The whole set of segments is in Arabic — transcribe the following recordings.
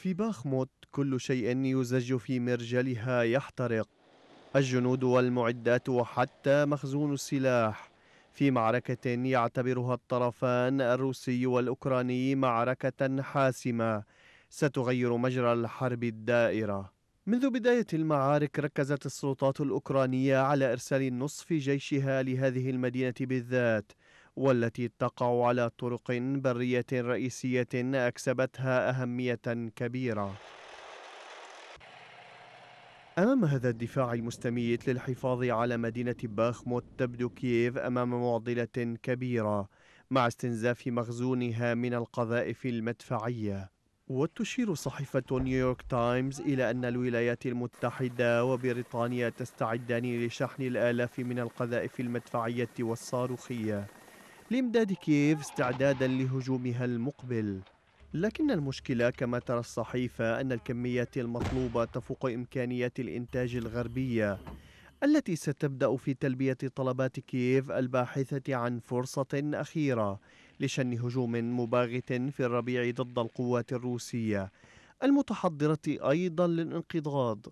في باخموت كل شيء يزج في مرجلها يحترق الجنود والمعدات وحتى مخزون السلاح في معركة يعتبرها الطرفان الروسي والأوكراني معركة حاسمة ستغير مجرى الحرب الدائرة منذ بداية المعارك ركزت السلطات الأوكرانية على إرسال نصف جيشها لهذه المدينة بالذات والتي تقع على طرق برية رئيسية أكسبتها أهمية كبيرة. أمام هذا الدفاع المستميت للحفاظ على مدينة باخموت تبدو كييف أمام معضلة كبيرة مع استنزاف مخزونها من القذائف المدفعية وتشير صحيفة نيويورك تايمز إلى أن الولايات المتحدة وبريطانيا تستعدان لشحن الآلاف من القذائف المدفعية والصاروخية لإمداد كييف استعدادا لهجومها المقبل لكن المشكلة كما ترى الصحيفة أن الكميات المطلوبة تفوق إمكانيات الإنتاج الغربية التي ستبدأ في تلبية طلبات كييف الباحثة عن فرصة أخيرة لشن هجوم مباغت في الربيع ضد القوات الروسية المتحضرة أيضا للانقضاض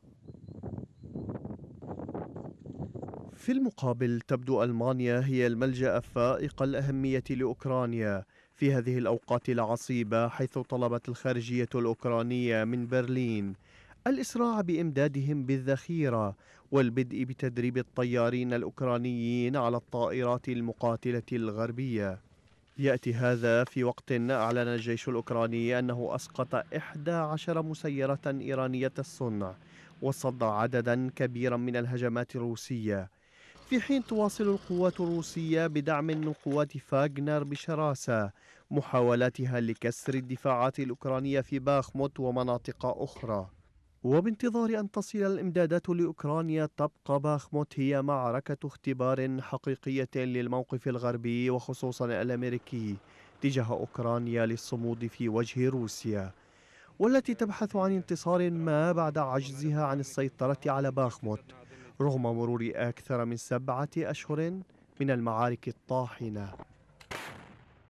في المقابل تبدو ألمانيا هي الملجأ الفائق الأهمية لأوكرانيا في هذه الأوقات العصيبة حيث طلبت الخارجية الأوكرانية من برلين الإسراع بإمدادهم بالذخيرة والبدء بتدريب الطيارين الأوكرانيين على الطائرات المقاتلة الغربية يأتي هذا في وقت أعلن الجيش الأوكراني أنه أسقط 11 مسيرة إيرانية الصنع وصد عددا كبيرا من الهجمات الروسية في حين تواصل القوات الروسية بدعم من قوات فاغنر بشراسة محاولاتها لكسر الدفاعات الأوكرانية في باخموت ومناطق أخرى وبانتظار أن تصل الإمدادات لأوكرانيا تبقى باخموت هي معركة اختبار حقيقية للموقف الغربي وخصوصا الأمريكي تجاه أوكرانيا للصمود في وجه روسيا والتي تبحث عن انتصار ما بعد عجزها عن السيطرة على باخموت رغم مرور أكثر من سبعة أشهر من المعارك الطاحنة